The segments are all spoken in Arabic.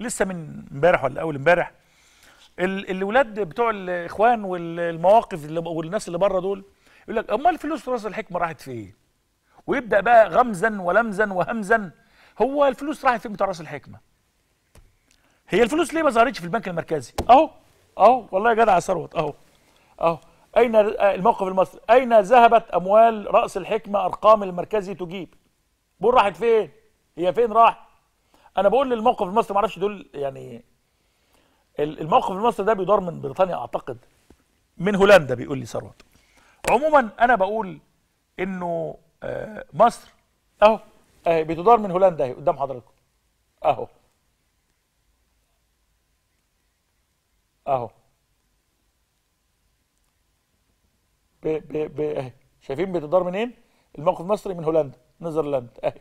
لسه من امبارح ولا اول امبارح الاولاد بتوع الاخوان والمواقف اللي والناس اللي بره دول يقول لك امال فلوس راس الحكمه راحت في ايه؟ ويبدا بقى غمزا ولمزا وهمزا هو الفلوس راحت فين بتوع راس الحكمه؟ هي الفلوس ليه ما ظهرتش في البنك المركزي؟ اهو اهو والله يا جدع يا ثروت اهو اهو اين آه، الموقف المصري؟ اين ذهبت اموال راس الحكمه ارقام المركزي تجيب؟ بقول راحت فين؟ هي فين راحت؟ انا بقول الموقف المصري ما اعرفش دول يعني الموقف المصري ده بيدار من بريطانيا اعتقد من هولندا بيقول لي ثروت عموما انا بقول انه آه، مصر اهو اهي بتدار من هولندا اهي قدام حضراتكم اهو اهو ب ب ب اهي شايفين بتدار منين؟ الموقف المصري من هولندا نيذرلاند اهي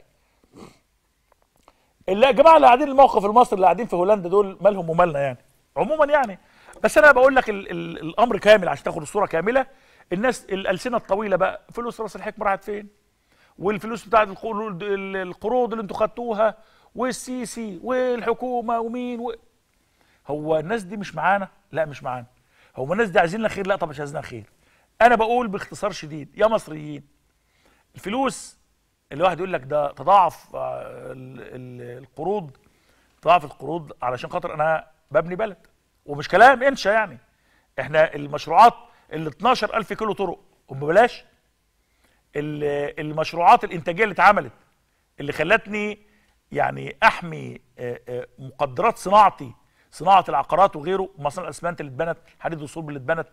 اللي يا جماعه اللي قاعدين الموقف المصري اللي قاعدين في هولندا دول مالهم ومالنا يعني عموما يعني بس انا بقول لك الامر كامل عشان تاخد الصوره كامله الناس الالسنه الطويله بقى فلوس راس الحكمه راحت فين والفلوس بتاعت القروض اللي انتوا خدتوها والسيسي والحكومه ومين و... هو الناس دي مش معانا لا مش معانا هو الناس دي عايزين لنا خير لا طب مش عايزين خير انا بقول باختصار شديد يا مصريين الفلوس اللي واحد يقول لك ده تضاعف الـ آه، الـ القروض ضعف القروض علشان خاطر انا ببني بلد ومش كلام انشا يعني احنا المشروعات ال 12000 كيلو طرق ببلاش المشروعات الانتاجيه اللي اتعملت اللي خلتني يعني احمي مقدرات صناعتي صناعه العقارات وغيره مصانع الاسمنت اللي اتبنت حديد الصلب اللي اتبنت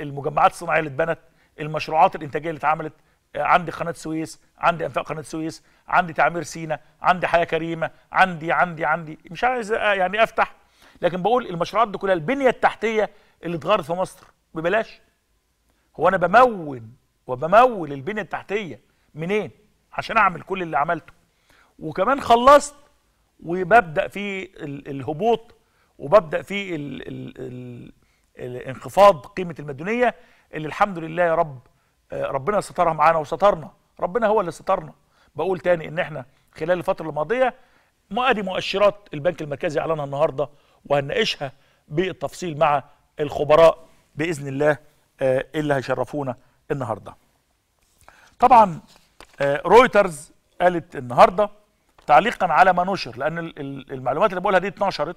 المجمعات الصناعيه اللي اتبنت المشروعات الانتاجيه اللي اتعملت عندي قناه سويس عندي انفاق قناه سويس عندي تعمير سينا عندي حياه كريمه عندي عندي عندي مش عايز آه، يعني افتح لكن بقول المشروعات دي كلها البنيه التحتيه اللي اتغيرت في مصر ببلاش هو انا بمول وبمول البنيه التحتيه منين عشان اعمل كل اللي عملته وكمان خلصت وببدا في الهبوط وببدا في الانخفاض قيمه المديونيه اللي الحمد لله يا رب آه، ربنا سترها معانا وسترنا ربنا هو اللي سترنا بقول تاني ان احنا خلال الفتره الماضيه ما ادي مؤشرات البنك المركزي اعلنها النهارده وهنناقشها بالتفصيل مع الخبراء باذن الله آه، اللي هيشرفونا النهارده طبعا آه، رويترز قالت النهارده تعليقا على ما نشر لان المعلومات اللي بقولها دي اتنشرت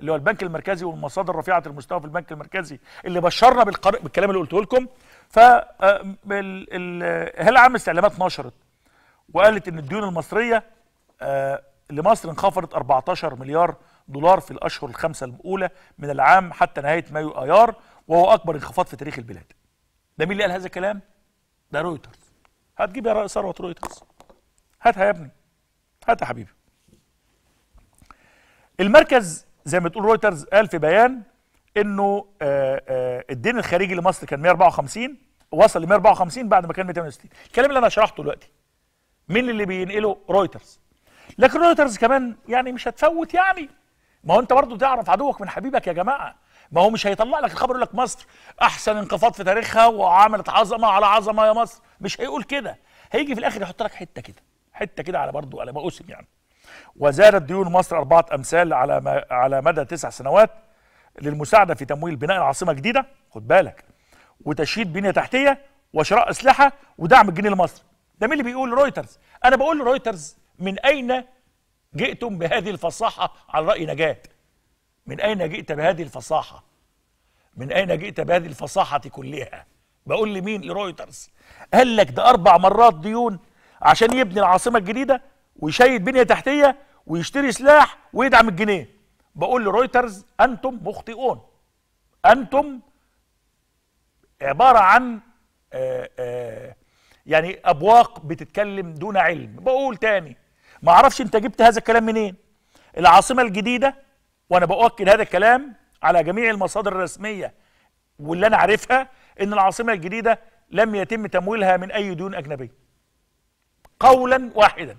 اللي هو البنك المركزي والمصادر رفيعه المستوى في البنك المركزي اللي بشرنا بالكلام اللي قلته لكم فهلال آه، عام الاستعلامات نشرت وقالت ان الديون المصريه آه، لمصر انخفضت 14 مليار دولار في الاشهر الخمسه الاولى من العام حتى نهايه مايو ايار وهو اكبر انخفاض في تاريخ البلاد. ده مين اللي قال هذا الكلام؟ ده رويترز. هتجيب يا ثروه رويترز. هاتها يا ابني. هاتها يا حبيبي. المركز زي ما تقول رويترز قال في بيان انه آه، آه، الدين الخارجي لمصر كان 154 وصل ل 154 بعد ما كان 260 الكلام اللي انا شرحته دلوقتي مين اللي بينقله رويترز لكن رويترز كمان يعني مش هتفوت يعني ما هو انت برضه تعرف عدوك من حبيبك يا جماعه ما هو مش هيطلع لك الخبر يقول لك مصر احسن انخفاض في تاريخها وعملت عظمه على عظمه يا مصر مش هيقول كده هيجي في الاخر يحط لك حته كده حته كده على برضه على ما اسم يعني وزادت ديون مصر اربعه امثال على ما على مدى تسع سنوات للمساعدة في تمويل بناء العاصمة الجديدة خد بالك وتشييد بنية تحتية وشراء أسلحة ودعم الجنيه المصري ده مين اللي بيقول رويترز أنا بقول رويترز من أين جئتم بهذه الفصاحة على رأي نجاة من أين جئت بهذه الفصاحة من أين جئت بهذه الفصاحة كلها بقول لمين لرويترز قال لك ده أربع مرات ديون عشان يبني العاصمة الجديدة ويشيد بنية تحتية ويشتري سلاح ويدعم الجنيه بقول لرويترز انتم مخطئون انتم عباره عن آه، آه، يعني ابواق بتتكلم دون علم بقول تاني ما اعرفش انت جبت هذا الكلام منين العاصمه الجديده وانا باكد هذا الكلام على جميع المصادر الرسميه واللي انا عارفها ان العاصمه الجديده لم يتم تمويلها من اي ديون اجنبيه قولا واحدا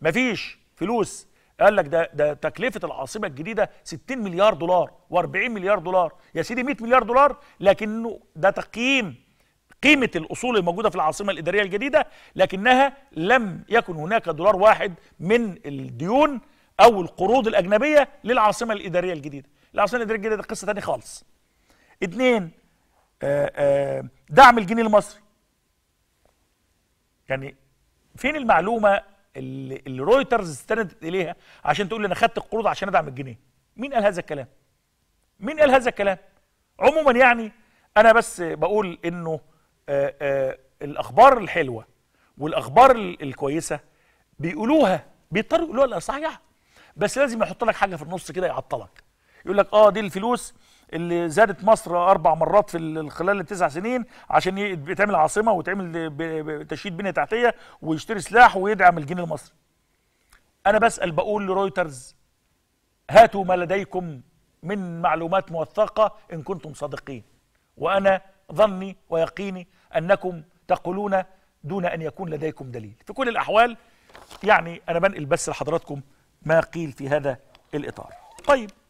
مفيش فلوس قال لك ده ده تكلفه العاصمه الجديده 60 مليار دولار و40 مليار دولار يا سيدي 100 مليار دولار لكنه ده تقييم قيمه الاصول الموجوده في العاصمه الاداريه الجديده لكنها لم يكن هناك دولار واحد من الديون او القروض الاجنبيه للعاصمه الاداريه الجديده العاصمه الاداريه الجديده دي قصه تانية خالص اثنين آه، آه، دعم الجنيه المصري يعني فين المعلومه اللي, رويترز استندت اليها عشان تقول لي انا خدت القروض عشان ادعم الجنيه مين قال هذا الكلام مين قال هذا الكلام عموما يعني انا بس بقول انه آآ آه، آآ آه، الاخبار الحلوه والاخبار الكويسه بيقولوها بيضطروا يقولوها صحيح بس لازم يحط لك حاجه في النص كده يعطلك يقول لك اه دي الفلوس اللي زادت مصر اربع مرات في خلال التسع سنين عشان يتعمل عاصمه ويتعمل تشييد بنيه تحتيه ويشتري سلاح ويدعم الجنيه المصري. انا بسال بقول لرويترز هاتوا ما لديكم من معلومات موثقه ان كنتم صادقين. وانا ظني ويقيني انكم تقولون دون ان يكون لديكم دليل. في كل الاحوال يعني انا بنقل بس لحضراتكم ما قيل في هذا الاطار. طيب